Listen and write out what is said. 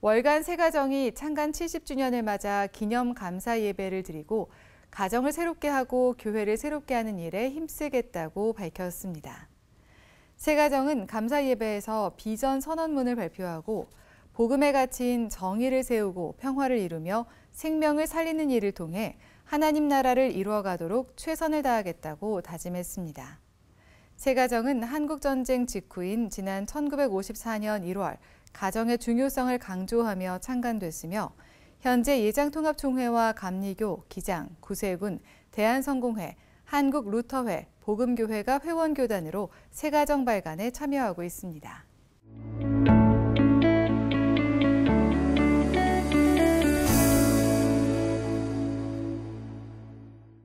월간 새가정이 창간 70주년을 맞아 기념 감사 예배를 드리고 가정을 새롭게 하고 교회를 새롭게 하는 일에 힘쓰겠다고 밝혔습니다. 새가정은 감사 예배에서 비전 선언문을 발표하고 복음의 가치인 정의를 세우고 평화를 이루며 생명을 살리는 일을 통해 하나님 나라를 이루어가도록 최선을 다하겠다고 다짐했습니다. 새가정은 한국전쟁 직후인 지난 1954년 1월 가정의 중요성을 강조하며 창간됐으며 현재 예장통합총회와 감리교, 기장, 구세군, 대한성공회, 한국루터회, 복음교회가 회원교단으로 세가정 발간에 참여하고 있습니다.